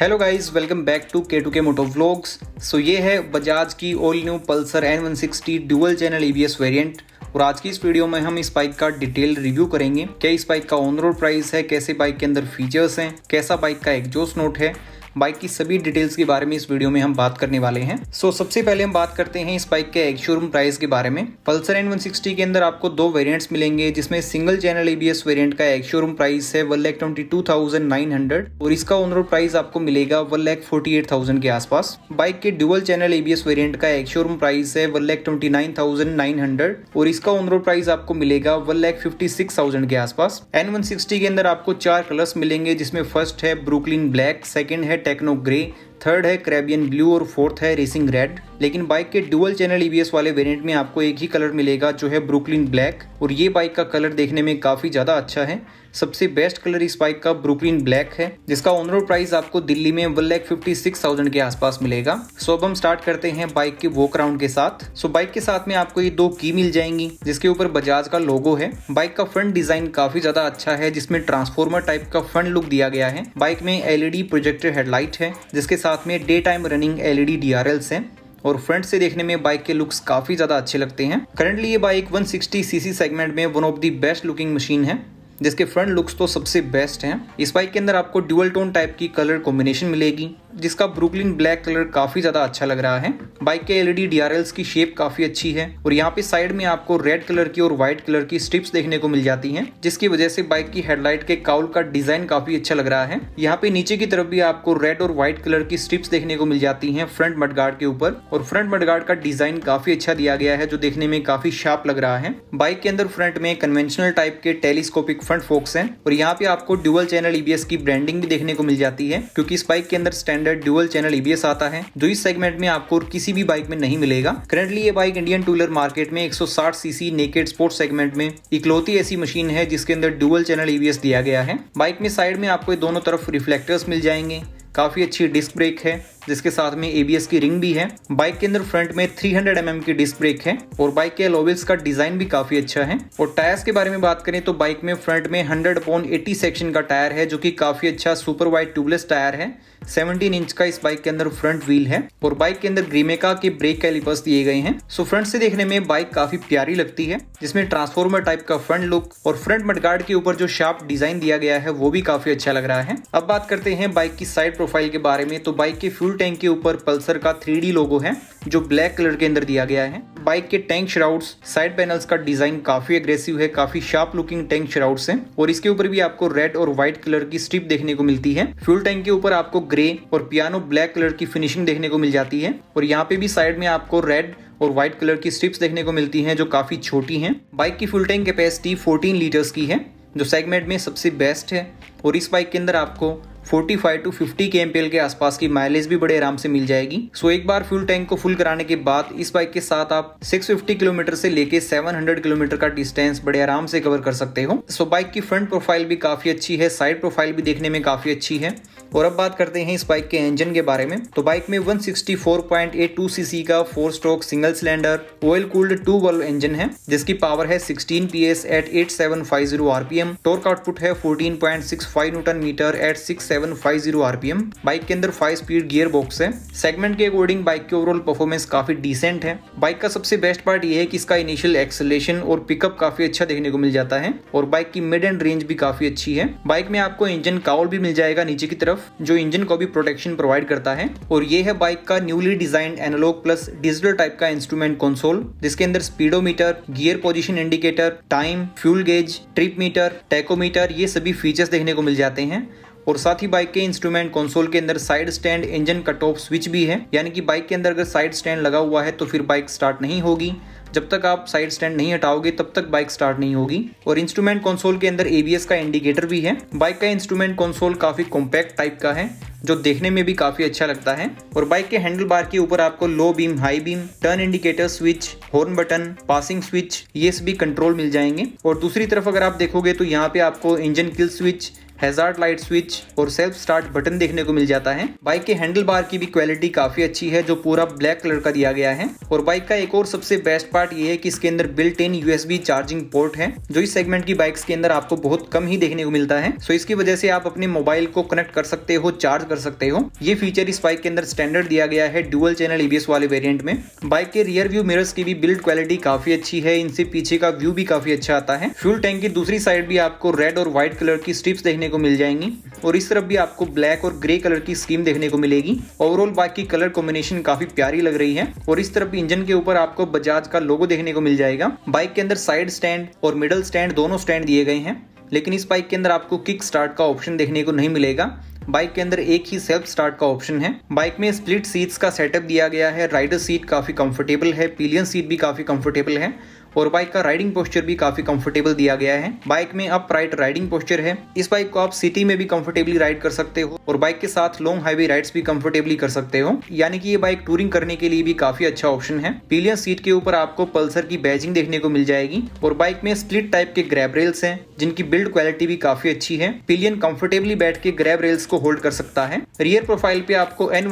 hello guys welcome back to K two K moto vlogs so ये है बजाज की all new Pulsar N one sixty dual channel E variant और आज की इस वीडियो में हम इस बाइक का डिटेल रिव्यू करेंगे क्या इस बाइक का ऑन रोड प्राइस है कैसे बाइक के अंदर फीचर्स हैं कैसा बाइक का एग्जॉस्ट नोट है बाइक की सभी डिटेल्स के बारे में इस वीडियो में हम बात करने वाले हैं सो so, सबसे पहले हम बात करते हैं इस बाइक के एक्शोरूम प्राइस के बारे में पल्सर एन सिक्सटी के अंदर आपको दो वेरियंट्स मिलेंगे जिसमें सिंगल चैनल एबीएस वेरियंट का एक्शोरूम प्राइस है one twenty two thousand nine hundred और इसका ऑन रोड प्राइस आपको मिलेगा वन फोर्टी एट थाउजेंड के आसपास बाइक के डुबल चैनल एबीएस वेरियंट का एक्शोरूम प्राइस है one twenty nine nine thousand hundred और इसका ऑन रोड प्राइस आपको मिलेगा वन फिफ्टी सिक्स थाउजेंड के आसपास एन वन के अंदर आपको चार कलर्स मिलेंगे जिसमें फर्स्ट है ब्रुकलिन ब्लैक सेकेंड है टेक्नोग्री थर्ड है क्रेबियन ब्लू और फोर्थ है रेसिंग रेड लेकिन बाइक के डुअल चैनल ईवीएस वाले वेरिएंट में आपको एक ही कलर मिलेगा जो है ब्रुकलिन ब्लैक और ये बाइक का कलर देखने में काफ़ी ज़्यादा अच्छा है सबसे बेस्ट कलर इस बाइक का ब्रुकलिन ब्लैक है जिसका ऑन रोड प्राइस आपको दिल्ली में one lakh fifty six thousand के आसपास मिलेगा सो अब हम स्टार्ट करते हैं बाइक के वॉक राउंड के साथ सो बाइक के साथ में आपको ये दो की मिल जाएंगी जिसके ऊपर बजाज का लोगो है बाइक का फ्रंट डिजाइन काफी ज्यादा अच्छा है जिसमें ट्रांसफॉर्मर टाइप का फ्रंट लुक दिया गया है बाइक में एलईडी प्रोजेक्टर हेडलाइट है जिसके साथ साथ में daytime running LED DRLs हैं और फ्रंट से देखने में बाइक के लुक्स काफ़ी ज़्यादा अच्छे लगते हैं करंटली ये बाइक 160 सीसी सेगमेंट में one of the best looking machine है जिसके फ्रंट लुक्स तो सबसे बेस्ट हैं इस बाइक के अंदर आपको ड्यूअल टोन टाइप की कलर कॉम्बिनेशन मिलेगी जिसका ब्रुकलिन ब्लैक कलर काफी ज्यादा अच्छा लग रहा है बाइक के एलईडी डीआरएल्स e की शेप काफी अच्छी है और यहाँ पे साइड में आपको रेड कलर की और व्हाइट कलर की स्ट्रिप्स देखने को मिल जाती है जिसकी वजह से बाइक की हेडलाइट के काउल का डिजाइन काफी अच्छा लग रहा है यहाँ पे नीचे की तरफ भी आपको रेड और व्हाइट कलर की स्ट्रिप्स देखने को मिल जाती है फ्रंट मडगार्ड के ऊपर और फ्रंट मडगार्ड का डिजाइन काफी अच्छा दिया गया है जो देखने में काफी शार्प लग रहा है बाइक के अंदर फ्रंट में कन्वेंशनल टाइप के टेलीस्कोपिक फ्रंट फोक्स है और यहाँ पे आपको ड्यूअल चैनल ईबीएस की ब्रांडिंग भी देखने को मिल जाती है क्योंकि इस बाइक के अंदर stand standard dual channel ABS आता है जो इस सेगमेंट में आपको किसी भी बाइक में नहीं मिलेगा करेंटली ये बाइक इंडियन टूलर मार्केट में 160 सीसी नेकेड स्पोर्ट्स सेगमेंट में इकलौती ऐसी मशीन है जिसके अंदर ड्यूअल चैनल ईबीएस दिया गया है बाइक में साइड में आपको दोनों तरफ रिफ्लेक्टर्स मिल जाएंगे काफी अच्छी डिस्क ब्रेक है जिसके साथ में एबीएस e की रिंग भी है बाइक के अंदर फ्रंट में 300 हंड्रेड mm की डिस्क ब्रेक है और बाइक के अलोविल्स का डिजाइन भी काफी अच्छा है और टायर्स के बारे में बात करें तो बाइक में फ्रंट में 100 पॉन 80 सेक्शन का टायर है जो कि काफी अच्छा सुपर वाइड ट्यूबलेस टायर है 17 इंच का इस बाइक के अंदर फ्रंट व्हील है और बाइक के अंदर ग्रीमेका के ब्रेक कैलिपर्स दिए गए हैं सो फ्रंट से देखने में बाइक काफी प्यारी लगती है जिसमें ट्रांसफॉर्मर टाइप का फ्रंट लुक और फ्रंट मटगार्ड के ऊपर जो शार्प डिजाइन दिया गया है वो भी काफी अच्छा लग रहा है अब बात करते हैं बाइक की साइड प्रोफाइल के बारे में तो बाइक के फ्यूल टैंक के ऊपर पल्सर का थ्री लोगो है जो ब्लैक कलर के अंदर दिया गया है बाइक के टैंक श्राउड्स साइड पैनल्स का डिजाइन काफी अग्रेसिव है काफी शार्प लुकिंग टैंक श्राउड्स हैं और इसके ऊपर भी आपको रेड और व्हाइट कलर की स्ट्रिप देखने को मिलती है फ्यूल टैंक के ऊपर आपको ग्रे और पियानो ब्लैक कलर की फिनिशिंग देखने को मिल जाती है और यहाँ पे भी साइड में आपको रेड और व्हाइट कलर की स्ट्रिप्स देखने को मिलती है जो काफी छोटी है बाइक की full tank capacity fourteen litres की है जो सेगमेंट में सबसे बेस्ट है और इस बाइक के अंदर आपको 45 टू 50 के के आसपास की माइलेज भी बड़े आराम से मिल जाएगी सो एक बार फ्यूल टैंक को फुल कराने के बाद इस बाइक के साथ आप 650 किलोमीटर से लेके 700 किलोमीटर का डिस्टेंस बड़े आराम से कवर कर सकते हो सो बाइक की फ्रंट प्रोफाइल भी काफी अच्छी है साइड प्रोफाइल भी देखने में काफी अच्छी है और अब बात करते हैं इस बाइक के इंजन के बारे में तो बाइक में 164.82 सीसी का four stroke single cylinder oil cooled two valve engine है जिसकी पावर है 16 PS at 8750 RPM torque output है 14.65 newton metre at seven five zero RPM bike के अंदर फाइव स्पीड गियर बॉक्स है सेगमेंट के अकॉर्डिंग बाइक की ओवरऑल परफॉर्मेंस काफी डिसेंट है बाइक का सबसे बेस्ट पार्ट यह है कि इसका इनिशियल एक्सलेशन और पिकअप काफी अच्छा देखने को मिल जाता है और बाइक की मिड एंड रेंज भी काफी अच्छी है बाइक में आपको इंजन काउल भी मिल जाएगा नीचे की तरफ जो इंजन को भी प्रोटेक्शन प्रोवाइड करता है और ये है बाइक का newly design analog plus digital type का इंस्ट्रूमेंट कंसोल जिसके अंदर speedometer gear position indicator time fuel gauge trip meter tachometer ये सभी फीचर्स देखने को मिल जाते हैं और साथ ही बाइक के इंस्ट्रूमेंट कंसोल के अंदर side stand engine cut off switch भी है यानी कि बाइक के अंदर अगर साइड स्टैंड लगा हुआ है तो फिर बाइक स्टार्ट नहीं होगी जब तक आप साइड स्टैंड नहीं हटाओगे तब तक बाइक स्टार्ट नहीं होगी और इंस्ट्रूमेंट कंसोल के अंदर एबीएस का इंडिकेटर भी है बाइक का इंस्ट्रूमेंट कंसोल काफी कॉम्पैक्ट टाइप का है जो देखने में भी काफी अच्छा लगता है और बाइक के हैंडल बार के ऊपर आपको low beam high beam turn indicator switch horn button passing switch ये सभी कंट्रोल मिल जाएंगे और दूसरी तरफ अगर आप देखोगे तो यहाँ पे आपको engine kill switch hazard light switch और सेल्फ स्टार्ट बटन देखने को मिल जाता है बाइक के हैंडल बार की भी क्वालिटी काफी अच्छी है जो पूरा ब्लैक कलर का दिया गया है और बाइक का एक और सबसे बेस्ट पार्ट ये है कि इसके अंदर built in USB charging port है जो इस सेगमेंट की बाइक्स के अंदर आपको बहुत कम ही देखने को मिलता है सो इसकी वजह से आप अपने मोबाइल को कनेक्ट कर सकते हो चार्ज कर सकते हो ये फीचर इस बाइक के अंदर स्टैंडर्ड दिया गया है डुअल चैनल ईबीएस वाले वेरियंट में बाइक के रियर व्यू मिरर्स की भी बिल्ड क्वालिटी काफी अच्छी है इनसे पीछे का व्यू भी काफी अच्छा आता है फ्यूल टैंक की दूसरी साइड भी आपको रेड और व्हाइट कलर की स्ट्रिप्स देखने को मिल जाएंगी और इस तरफ भी आपको ब्लैक और ग्रे कलर की स्कीम देखने को मिलेगी ओवरऑल बाइक की कलर कॉम्बिनेशन काफी प्यारी लग रही है और इस तरफ भी इंजन के ऊपर आपको बजाज का लोगो देखने को मिल जाएगा बाइक के अंदर साइड स्टैंड और मिडल स्टैंड दोनों स्टैंड दिए गए हैं लेकिन इस बाइक के अंदर आपको किक स्टार्ट का ऑप्शन देखने को नहीं मिलेगा बाइक के अंदर एक ही सेल्फ स्टार्ट का ऑप्शन है बाइक में स्प्लिट सीट्स का सेटअप दिया गया है राइडर सीट काफी कंफर्टेबल है पिलियन सीट भी काफी कंफर्टेबल है और बाइक का राइडिंग पोस्चर भी काफी कंफर्टेबल दिया गया है बाइक में अप राइट राइडिंग पोस्चर है इस बाइक को आप सिटी में भी कंफर्टेबली राइड कर सकते हो और बाइक के साथ लॉन्ग हाईवे राइड्स भी कंफर्टेबली कर सकते हो यानी कि ये बाइक टूरिंग करने के लिए भी काफी अच्छा ऑप्शन है पिलियन सीट के ऊपर आपको पल्सर की बैजिंग देखने को मिल जाएगी और बाइक में स्प्लिट टाइप के ग्रैब रेल्स है जिनकी बिल्ड क्वालिटी भी काफी अच्छी है पिलियन कंफर्टेबली बैठ के ग्रैब रेल्स को होल्ड कर सकता है रियर प्रोफाइल पे आपको एन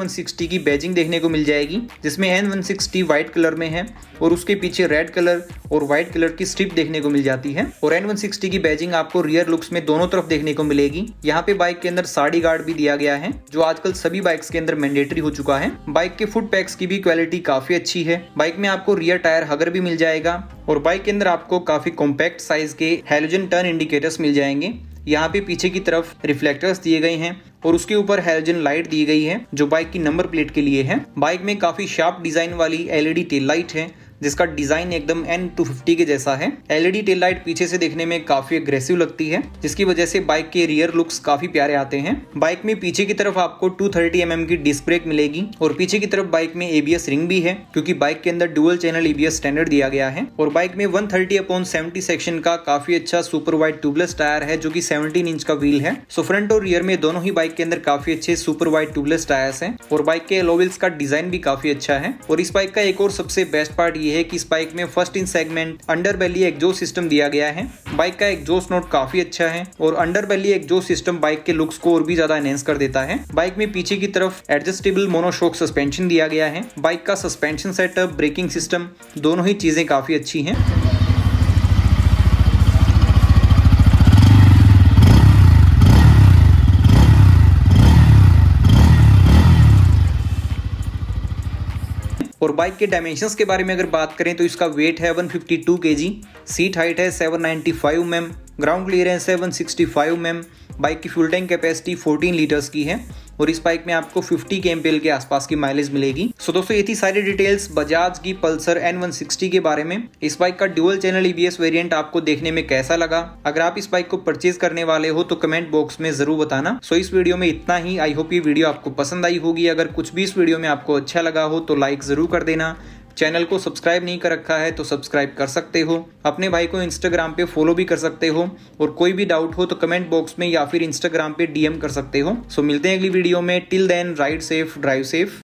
की बैजिंग देखने को मिल जाएगी जिसमें एन वन व्हाइट कलर में है और उसके पीछे रेड कलर और व्हाइट कलर की स्ट्रिप देखने को मिल जाती है और एन वन की बैजिंग आपको रियर लुक्स में दोनों तरफ देखने को मिलेगी यहाँ पे बाइक के अंदर साड़ी गार्ड भी दिया गया है जो आजकल सभी बाइक्स के अंदर मैंडेटरी हो चुका है बाइक के फुट पैक्स की भी क्वालिटी काफी अच्छी है बाइक में आपको रियर टायर हगर भी मिल जाएगा और बाइक के अंदर आपको काफी कॉम्पैक्ट साइज के हेलोजन टर्न इंडिकेटर्स मिल जाएंगे यहाँ पे पीछे की तरफ रिफ्लेक्टर्स दिए गए हैं और उसके ऊपर हेलोजन लाइट दी गई है जो बाइक की नंबर प्लेट के लिए है बाइक में काफी शार्प डिजाइन वाली एलईडी टेल लाइट है जिसका डिजाइन एकदम एन टू के जैसा है एलईडी टेल लाइट पीछे से देखने में काफी अग्रेसिव लगती है जिसकी वजह से बाइक के रियर लुक्स काफी प्यारे आते हैं बाइक में पीछे की तरफ आपको 230 थर्टी mm की डिस्क ब्रेक मिलेगी और पीछे की तरफ बाइक में एबीएस रिंग भी है क्योंकि बाइक के अंदर डुअल चैनल एबीएस स्टैंडर्ड दिया गया है और बाइक में one thirty upon seventy section का काफी अच्छा सुपर वाइट ट्यूबलेस टायर है जो की सेवनटीन इंच का व्हील है सो फ्रंट और रियर में दोनों ही बाइक के अंदर काफी अच्छे सुपर वाइड ट्यूबलेस टायर है और बाइक के एलोविल्स का डिजाइन भी काफी अच्छा है और इस बाइक का एक और सबसे बेस्ट पार्ट ये ये है कि इस बाइक में first in segment under belly exhaust system दिया गया है बाइक का एग्जॉस्ट नोट काफी अच्छा है और under belly exhaust system bike के लुक्स को और भी ज्यादा एनहेंस कर देता है बाइक में पीछे की तरफ एडजस्टेबल मोनोशोक सस्पेंशन दिया गया है बाइक का सस्पेंशन सेटअप ब्रेकिंग सिस्टम दोनों ही चीजें काफी अच्छी है और बाइक के डायमेंशंस के बारे में अगर बात करें तो इसका वेट है 152 जी सीट हाइट है 795 एम mm, ग्राउंड क्लियरेंस है 165 mm बाइक की फ्यूल टैंक कैपेसिटी 14 लीटर्स की है और इस बाइक में आपको 50 के एम के आसपास की माइलेज मिलेगी सो so दोस्तों ये थी सारी डिटेल्स बजाज की पल्सर एन सिक्सटी के बारे में इस बाइक का ड्यूअल चैनल ईबीएस वेरिएंट आपको देखने में कैसा लगा अगर आप इस बाइक को परचेज करने वाले हो तो कमेंट बॉक्स में जरूर बताना सो so इस वीडियो में इतना ही आई होप ये वीडियो आपको पसंद आई होगी अगर कुछ भी इस वीडियो में आपको अच्छा लगा हो तो लाइक जरूर कर देना चैनल को सब्सक्राइब नहीं कर रखा है तो सब्सक्राइब कर सकते हो अपने भाई को इंस्टाग्राम पे फॉलो भी कर सकते हो और कोई भी डाउट हो तो कमेंट बॉक्स में या फिर इंस्टाग्राम पे डीएम कर सकते हो सो मिलते हैं अगली वीडियो में till then ride safe drive safe